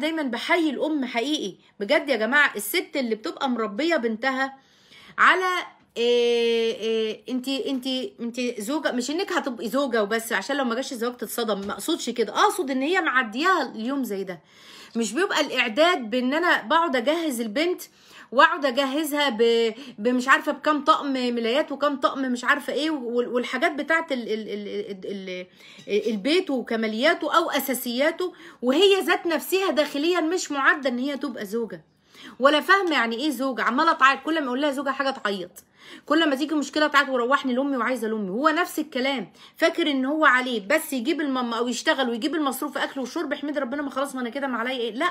دايما بحيي الام حقيقي بجد يا جماعه الست اللي بتبقى مربيه بنتها على آه، آه، انتي انتي انت انت انت زوجه مش انك هتبقي زوجه وبس عشان لو ما جاش الزواج تتصدم ما اقصدش كده اقصد ان هي معدياها اليوم زي ده مش بيبقى الاعداد بان انا بقعد اجهز البنت واقعد اجهزها بمش عارفه بكام طقم ملايات وكام طقم مش عارفه ايه والحاجات بتاعه البيت وكمالياته او اساسياته وهي ذات نفسها داخليا مش معده ان هي تبقى زوجه ولا فاهمه يعني ايه زوجه عماله تعيط كل ما اقول لها زوجه حاجه تعيط كل ما تيجي مشكله تعيط وروحني لامي وعايزه لامي هو نفس الكلام فاكر ان هو عليه بس يجيب الماما او يشتغل ويجيب المصروف اكل وشرب احمد ربنا ما خلاص ما انا كده ما عليا ايه لا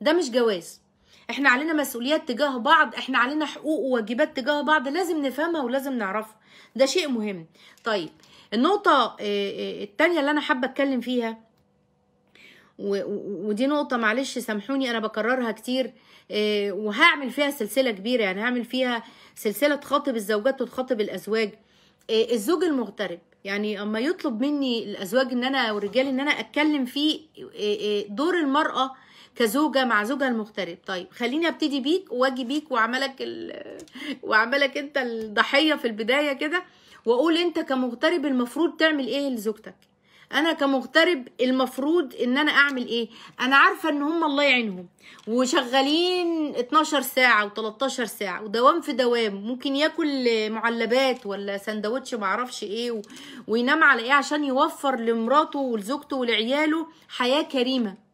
ده مش جواز احنا علينا مسؤوليات تجاه بعض احنا علينا حقوق وواجبات تجاه بعض لازم نفهمها ولازم نعرفها ده شيء مهم طيب النقطة آه، آه، التانية اللي أنا حابة أتكلم فيها ودي نقطة معلش سامحوني أنا بكررها كتير آه، وهعمل فيها سلسلة كبيرة يعني هعمل فيها سلسلة تخاطب الزوجات وتخاطب الأزواج الزوج المغترب يعني اما يطلب مني الازواج ان انا والرجال ان انا اتكلم في دور المراه كزوجه مع زوجها المغترب طيب خليني ابتدي بيك واجي بيك واعملك ال... واعملك انت الضحيه في البدايه كده واقول انت كمغترب المفروض تعمل ايه لزوجتك انا كمغترب المفروض ان انا اعمل ايه انا عارفه ان هم الله يعينهم وشغالين 12 ساعه و13 ساعه ودوام في دوام ممكن ياكل معلبات ولا سندوتش معرفش ايه و... وينام على ايه عشان يوفر لمراته ولزوجته ولعياله حياه كريمه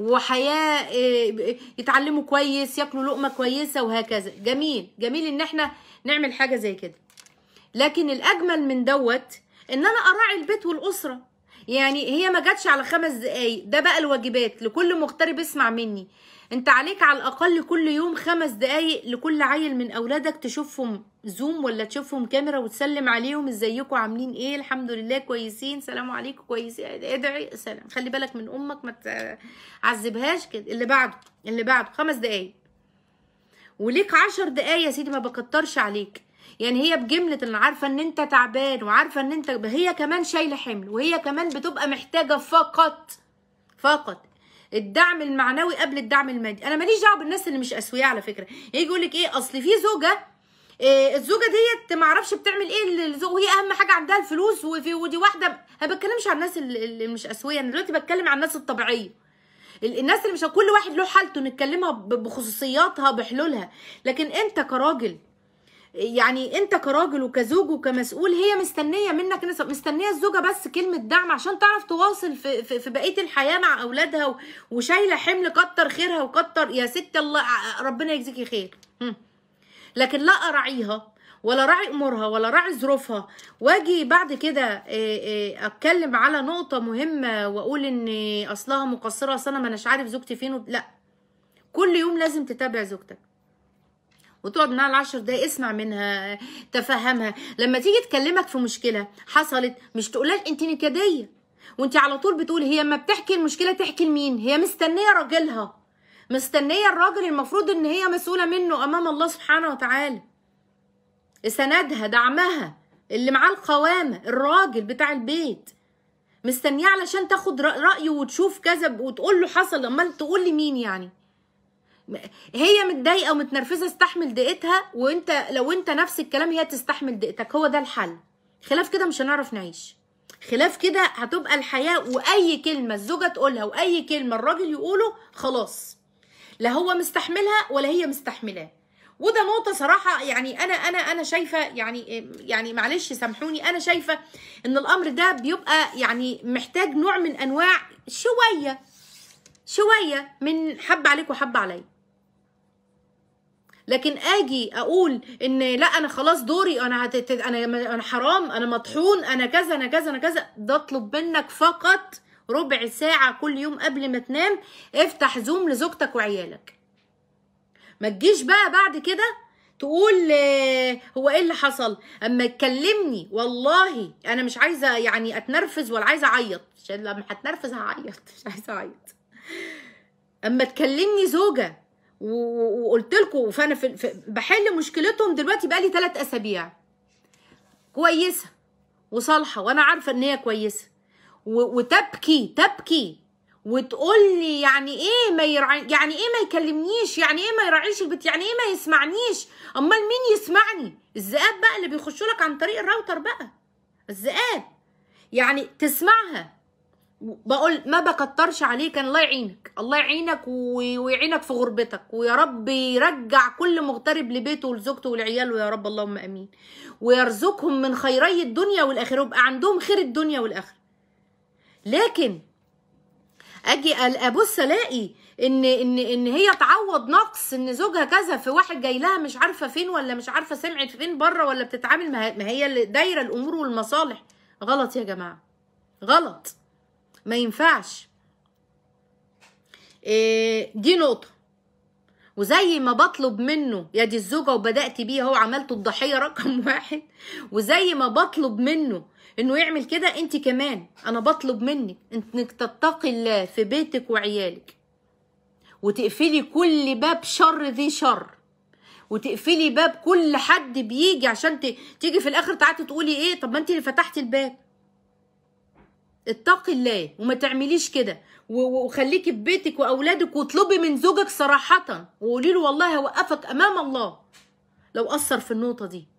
وحياه آه، يتعلموا كويس ياكلوا لقمه كويسه وهكذا جميل جميل ان احنا نعمل حاجه زي كده لكن الاجمل من دوت ان انا اراعي البيت والاسره يعني هي ما جاتش على خمس دقايق ده بقى الواجبات لكل مغترب اسمع مني انت عليك على الاقل كل يوم خمس دقايق لكل عيل من اولادك تشوفهم زوم ولا تشوفهم كاميرا وتسلم عليهم ازيكم عاملين ايه الحمد لله كويسين سلام عليكم كويسين ادعي سلام خلي بالك من امك ما تعذبهاش كده اللي بعده اللي بعده خمس دقايق وليك عشر دقايق يا سيدي ما بكترش عليك يعني هي بجمله ان عارفه ان انت تعبان وعارفه ان انت هي كمان شايله حمل وهي كمان بتبقى محتاجه فقط فقط الدعم المعنوي قبل الدعم المادي انا ماليش دعوه بالناس اللي مش اسوياء على فكره يجي يقول لك ايه اصل في زوجه إيه الزوجه ديت معرفش بتعمل ايه للزوجة وهي اهم حاجه عندها الفلوس وفي ودي واحده ما بتكلمش عن الناس اللي مش اسويه انا دلوقتي بتكلم عن الناس الطبيعيه الناس اللي مش كل واحد له حالته نتكلمها بخصوصياتها بحلولها لكن انت كراجل يعني انت كراجل وكزوج وكمسؤول هي مستنيه منك نسب مستنيه الزوجه بس كلمه دعم عشان تعرف تواصل في, في, في بقيه الحياه مع اولادها وشايله حمل كتر خيرها وكتر يا ست الله ربنا يجزيكي خير لكن لا اراعيها ولا راعي امورها ولا راعي ظروفها واجي بعد كده اتكلم على نقطه مهمه واقول ان اصلها مقصره اصل انا ما عارف زوجتي فين لا كل يوم لازم تتابع زوجتك وتقعد معاها العشر دقايق اسمع منها تفهمها لما تيجي تكلمك في مشكله حصلت مش تقولهاش انت نكديه وانت على طول بتقولي هي ما بتحكي المشكله تحكي لمين هي مستنيه راجلها مستنيه الراجل المفروض ان هي مسؤوله منه امام الله سبحانه وتعالى سندها دعمها اللي معاه القوامه الراجل بتاع البيت مستنيه علشان تاخد رايه وتشوف كذا وتقول له حصل امال تقول لي مين يعني هي متضايقه ومتنرفزه استحمل دقيقتها وانت لو انت نفس الكلام هي تستحمل دقيقتك هو ده الحل خلاف كده مش هنعرف نعيش خلاف كده هتبقى الحياه واي كلمه الزوجه تقولها واي كلمه الراجل يقوله خلاص لا هو مستحملها ولا هي مستحملاه وده نقطة صراحة يعني أنا أنا أنا شايفة يعني يعني معلش سامحوني أنا شايفة إن الأمر ده بيبقى يعني محتاج نوع من أنواع شوية شوية من حب عليك وحب عليا لكن اجي اقول ان لا انا خلاص دوري انا انا انا حرام انا مطحون انا كذا انا كذا انا كذا ده اطلب منك فقط ربع ساعه كل يوم قبل ما تنام افتح زوم لزوجتك وعيالك ما تجيش بقى بعد كده تقول آه، هو ايه اللي حصل اما تكلمني والله انا مش عايزه يعني اتنرفز ولا عايزه اعيط عشان لما هتنرفز هعيط مش عايزه اعيط اما تكلمني زوجه وقلت لكم فانا في بحل مشكلتهم دلوقتي بقالي ثلاث اسابيع كويسه وصالحه وانا عارفه ان هي كويسه وتبكي تبكي وتقول لي يعني ايه ما يرع... يعني ايه ما يكلمنيش يعني ايه ما يراعيش البيت يعني ايه ما يسمعنيش امال مين يسمعني الذئاب بقى اللي بيخشوا لك عن طريق الراوتر بقى الذئاب يعني تسمعها بقول ما بكترش عليك الله يعينك الله يعينك ويعينك في غربتك ويا رب يرجع كل مغترب لبيته ولزوجته ولعياله يا رب اللهم امين ويرزقهم من خيري الدنيا والاخره يبقى عندهم خير الدنيا والاخره لكن اجي ابص الاقي ان ان ان هي تعوض نقص ان زوجها كذا في واحد جاي لها مش عارفه فين ولا مش عارفه سمعت فين بره ولا بتتعامل ما هي دايره الامور والمصالح غلط يا جماعه غلط ما ينفعش إيه دي نقطه وزي ما بطلب منه يا دي الزوجة وبدأت بيه هو عملته الضحية رقم واحد وزي ما بطلب منه انه يعمل كده انت كمان انا بطلب منك انك تتقي الله في بيتك وعيالك وتقفلي كل باب شر ذي شر وتقفلي باب كل حد بيجي عشان تيجي في الاخر تعالي تقولي ايه طب ما انت اللي فتحتي الباب اتقي الله وما تعمليش كده وخليكي في بيتك واولادك واطلبي من زوجك صراحه وقولي له والله هوقفك امام الله لو اثر في النقطه دي